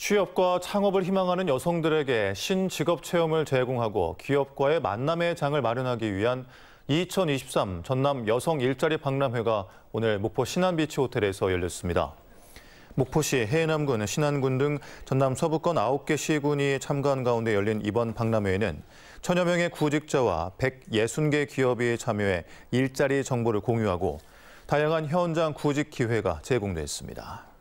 취업과 창업을 희망하는 여성들에게 신직업 체험을 제공하고 기업과의 만남의 장을 마련하기 위한 2023 전남 여성 일자리 박람회가 오늘 목포 신안비치 호텔에서 열렸습니다. 목포시, 해남군, 신안군 등 전남 서부권 9개 시군이 참가한 가운데 열린 이번 박람회에는 천여 명의 구직자와 160개 기업이 참여해 일자리 정보를 공유하고 다양한 현장 구직 기회가 제공됐습니다.